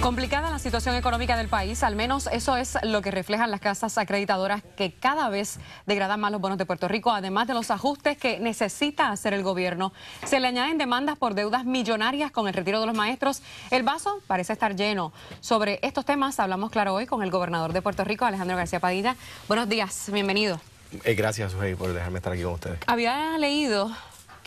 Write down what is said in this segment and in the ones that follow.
Complicada la situación económica del país, al menos eso es lo que reflejan las casas acreditadoras que cada vez degradan más los bonos de Puerto Rico, además de los ajustes que necesita hacer el gobierno. Se le añaden demandas por deudas millonarias con el retiro de los maestros. El vaso parece estar lleno. Sobre estos temas hablamos claro hoy con el gobernador de Puerto Rico, Alejandro García Padilla. Buenos días, bienvenido. Eh, gracias, José, por dejarme estar aquí con ustedes. Había leído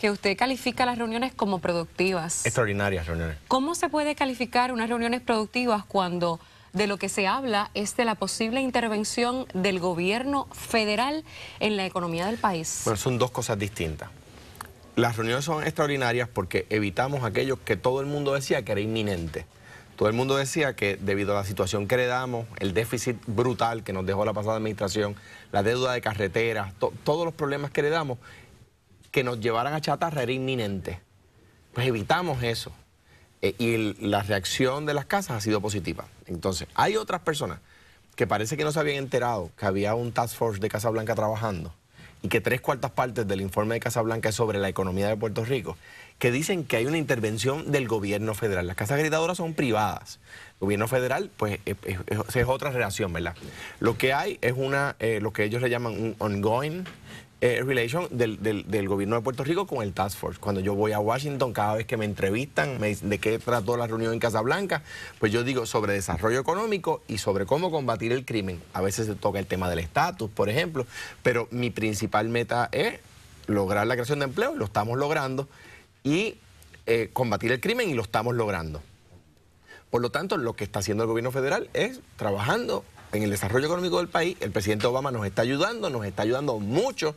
que usted califica las reuniones como productivas. Extraordinarias reuniones. ¿Cómo se puede calificar unas reuniones productivas cuando de lo que se habla es de la posible intervención del gobierno federal en la economía del país? Bueno, son dos cosas distintas. Las reuniones son extraordinarias porque evitamos aquello que todo el mundo decía que era inminente. Todo el mundo decía que debido a la situación que heredamos, el déficit brutal que nos dejó la pasada administración, la deuda de carreteras, todos los problemas que heredamos, que nos llevaran a chatarra era inminente. Pues evitamos eso. E, y la reacción de las casas ha sido positiva. Entonces, hay otras personas que parece que no se habían enterado que había un task force de Casa Blanca trabajando y que tres cuartas partes del informe de Casa Blanca es sobre la economía de Puerto Rico, que dicen que hay una intervención del gobierno federal. Las casas gritadoras son privadas. El gobierno federal, pues, es, otra reacción, ¿verdad? Lo que hay es una, eh, lo que ellos le llaman un ongoing eh, relación del, gobierno de Puerto Rico con el Task Force. Cuando yo voy a Washington, cada vez que me entrevistan, me dicen de qué trató la reunión en Casablanca, pues yo digo sobre desarrollo económico y sobre cómo combatir el crimen. A veces se toca el tema del estatus, por ejemplo, pero mi principal meta es lograr la creación de empleo, lo estamos logrando, y eh, combatir el crimen, y lo estamos logrando. Por lo tanto, lo que está haciendo el gobierno federal es trabajando en el desarrollo económico del país, el presidente Obama nos está ayudando, nos está ayudando mucho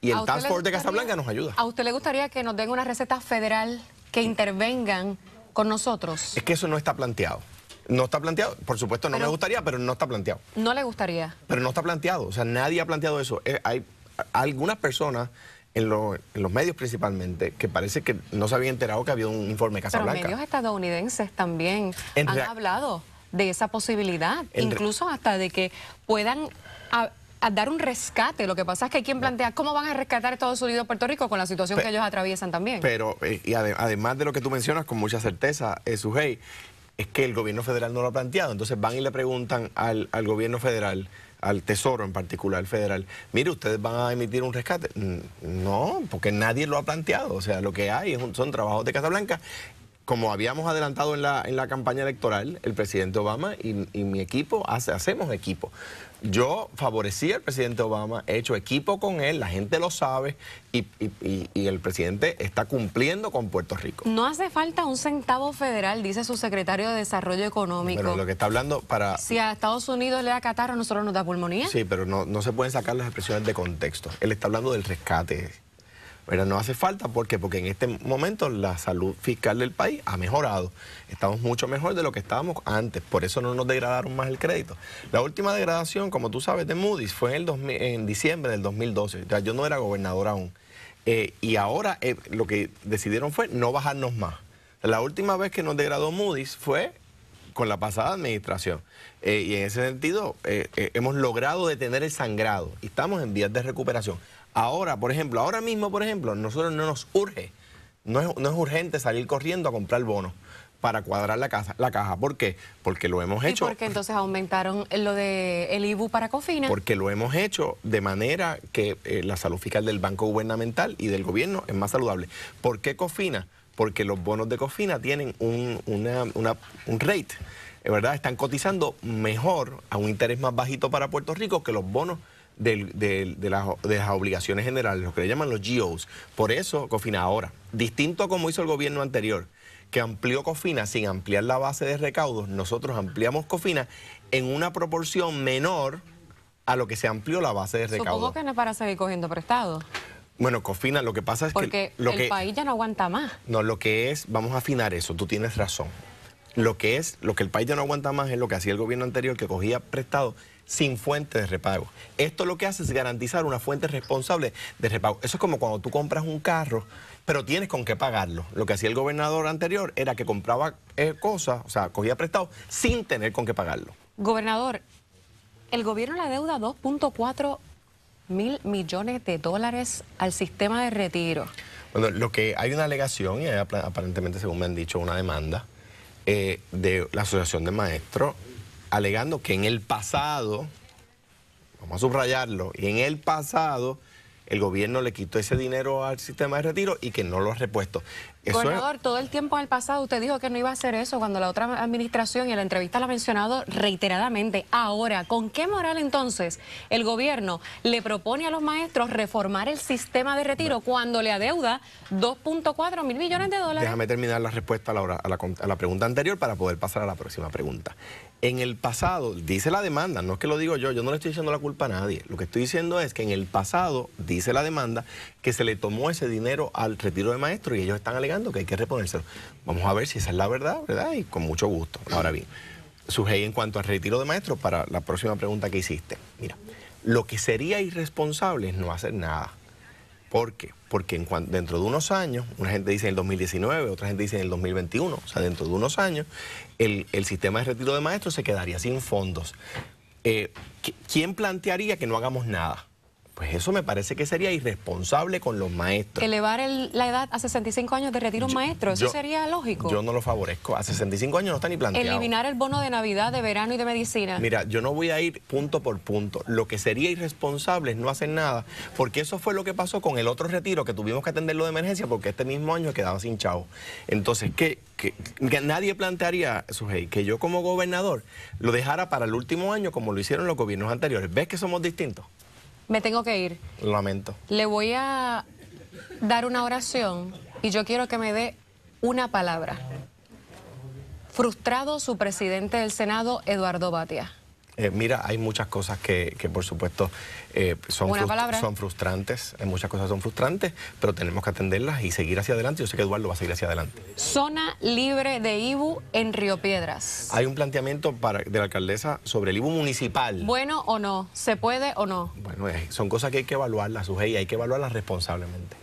y el Task de Casablanca nos ayuda. ¿A usted le gustaría que nos den una receta federal que intervengan con nosotros? Es que eso no está planteado. No está planteado, por supuesto no me gustaría, pero no está planteado. No le gustaría. Pero no está planteado, o sea, nadie ha planteado eso. Eh, hay algunas personas en, los medios principalmente, que parece que no se habían enterado que había un informe de Casablanca. Los medios estadounidenses también han hablado de esa posibilidad, incluso hasta de que puedan dar un rescate. Lo que pasa es que hay quien plantea cómo van a rescatar Estados Unidos Puerto Rico con la situación que ellos atraviesan también. Pero, eh, y además de lo que tú mencionas con mucha certeza, eh, es que el gobierno federal no lo ha planteado. Entonces van y le preguntan al, al gobierno federal al Tesoro en particular federal, mire, ustedes van a emitir un rescate. Mm, no, porque nadie lo ha planteado. O sea, lo que hay son trabajos de Casa Blanca como habíamos adelantado en la, campaña electoral, el presidente Obama y, mi equipo hace, hacemos equipo. Yo favorecí al presidente Obama, he hecho equipo con él, la gente lo sabe y, el presidente está cumpliendo con Puerto Rico. No hace falta un centavo federal, dice su secretario de Desarrollo Económico. Pero lo que está hablando para... Si a Estados Unidos le da catarro, a nosotros nos da pulmonía. Sí, pero no, no se pueden sacar las expresiones de contexto. Él está hablando del rescate pero no hace falta, ¿por qué? Porque en este momento la salud fiscal del país ha mejorado. Estamos mucho mejor de lo que estábamos antes, por eso no nos degradaron más el crédito. La última degradación, como tú sabes, de Moody's fue en, en diciembre del 2012. ya yo no era gobernador aún. Eh, y ahora eh, lo que decidieron fue no bajarnos más. La última vez que nos degradó Moody's fue con la pasada administración. Eh, y en ese sentido, hemos logrado detener el sangrado y estamos en vías de recuperación. Ahora, por ejemplo, ahora mismo, por ejemplo, nosotros no nos urge, no es, urgente salir corriendo a comprar bonos para cuadrar la, casa, la caja. ¿Por qué? Porque lo hemos hecho. ¿Y por qué entonces aumentaron lo de el IBU para COFINA? Porque lo hemos hecho de manera que eh, la salud fiscal del Banco Gubernamental y del gobierno es más saludable. ¿Por qué COFINA? Porque los bonos de COFINA tienen un, una, una, un rate, ¿verdad? Están cotizando mejor a un interés más bajito para Puerto Rico que los bonos de, las, obligaciones generales, lo que le llaman los GOs. Por eso, COFINA ahora, distinto a como hizo el gobierno anterior, que amplió COFINA sin ampliar la base de recaudos, nosotros ampliamos COFINA en una proporción menor a lo que se amplió la base de recaudos. Supongo que no para seguir cogiendo prestado. Bueno, Cofina, lo que pasa es que... Porque el país ya no aguanta más. No, lo que es, vamos a afinar eso, tú tienes razón. Lo que es, lo que el país ya no aguanta más es lo que hacía el gobierno anterior, que cogía prestado sin fuente de repago. Esto lo que hace es garantizar una fuente responsable de repago. Eso es como cuando tú compras un carro, pero tienes con qué pagarlo. Lo que hacía el gobernador anterior era que compraba eh, cosas, o sea, cogía prestado sin tener con qué pagarlo. Gobernador, el gobierno la deuda 2.4 mil millones de dólares al sistema de retiro. Bueno, lo que hay una alegación y aparentemente, según me han dicho, una demanda eh, de la Asociación de Maestros, alegando que en el pasado, vamos a subrayarlo, y en el pasado el gobierno le quitó ese dinero al sistema de retiro y que no lo ha repuesto. Gobernador, todo el tiempo en el pasado usted dijo que no iba a hacer eso cuando la otra administración y la entrevista la ha mencionado reiteradamente. Ahora, ¿con qué moral entonces el gobierno le propone a los maestros reformar el sistema de retiro cuando le adeuda 2.4 mil millones de dólares? Déjame terminar la respuesta a la, pregunta anterior para poder pasar a la próxima pregunta. En el pasado, dice la demanda, no es que lo digo yo, yo no le estoy diciendo la culpa a nadie. Lo que estoy diciendo es que en el pasado, dice la demanda, que se le tomó ese dinero al retiro de maestros y ellos están alegando que hay que reponérselo. Vamos a ver si esa es la verdad, ¿verdad? Y con mucho gusto. Ahora bien, Sujei, en cuanto al retiro de maestros, para la próxima pregunta que hiciste, mira, lo que sería irresponsable es no hacer nada. ¿Por qué? Porque dentro de unos años, una gente dice en el 2019, otra gente dice en el 2021, o sea, dentro de unos años, el, sistema de retiro de maestros se quedaría sin fondos. Eh, ¿Quién plantearía que no hagamos nada? Pues eso me parece que sería irresponsable con los maestros. Elevar la edad a 65 años de retiro maestro, eso sería lógico. Yo no lo favorezco. A 65 años no está ni planteado. Eliminar el bono de Navidad, de verano y de medicina. Mira, yo no voy a ir punto por punto. Lo que sería irresponsable es no hacer nada, porque eso fue lo que pasó con el otro retiro, que tuvimos que atenderlo de emergencia porque este mismo año quedaba sin chavo. Entonces, ¿qué? Que, nadie plantearía, Sujei, que yo como gobernador lo dejara para el último año como lo hicieron los gobiernos anteriores. ¿Ves que somos distintos? Me tengo que ir. Lo lamento. Le voy a dar una oración y yo quiero que me dé una palabra. Frustrado su presidente del Senado, Eduardo Batia. Eh, mira, hay muchas cosas que, por supuesto eh, son, son frustrantes, eh, muchas cosas son frustrantes, pero tenemos que atenderlas y seguir hacia adelante. Yo sé que Eduardo va a seguir hacia adelante. Zona libre de IBU en Río Piedras. Hay un planteamiento para, de la alcaldesa sobre el IBU municipal. ¿Bueno o no? ¿Se puede o no? Bueno, son cosas que hay que evaluarlas, y hay que evaluarlas responsablemente.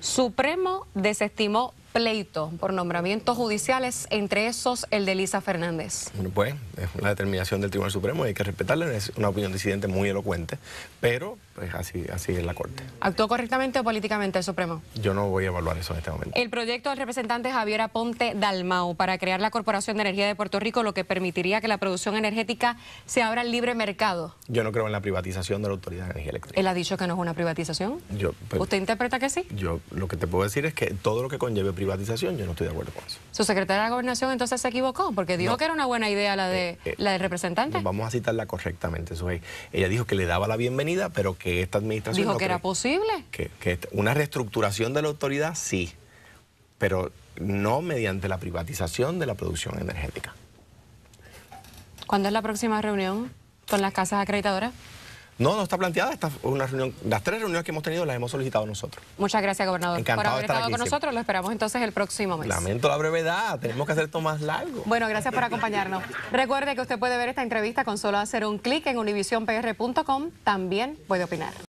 Supremo desestimó pleito por nombramientos judiciales, entre esos el de Elisa Fernández. Bueno, pues es una determinación del Tribunal Supremo, y hay que respetarla, es una opinión disidente muy elocuente, pero pues, así, así es la Corte. ¿Actuó correctamente o políticamente el Supremo? Yo no voy a evaluar eso en este momento. El proyecto del representante Javier Aponte Dalmau para crear la Corporación de Energía de Puerto Rico, lo que permitiría que la producción energética se abra al libre mercado. Yo no creo en la privatización de la Autoridad de Energía Eléctrica. ¿Él ha dicho que no es una privatización? Yo, pues, ¿Usted interpreta que sí? Yo lo que te puedo decir es que todo lo que conlleve privatización privatización, yo no estoy de acuerdo con eso. ¿Su secretaria de la Gobernación entonces se equivocó? Porque dijo que era una buena idea la de eh, eh, la de representante. Vamos a citarla correctamente, eso Ella dijo que le daba la bienvenida, pero que esta administración... Dijo que era posible. que una reestructuración de la autoridad, sí, pero no mediante la privatización de la producción energética. ¿Cuándo es la próxima reunión con las casas acreditadoras? No, no está planteada. Esta una reunión, las tres reuniones que hemos tenido las hemos solicitado nosotros. Muchas gracias, gobernador, por haber estado con nosotros. Lo esperamos entonces el próximo mes. Lamento la brevedad. Tenemos que hacer esto más largo. Bueno, gracias por acompañarnos. Recuerde que usted puede ver esta entrevista con solo hacer un clic en univisionpr.com. También puede opinar.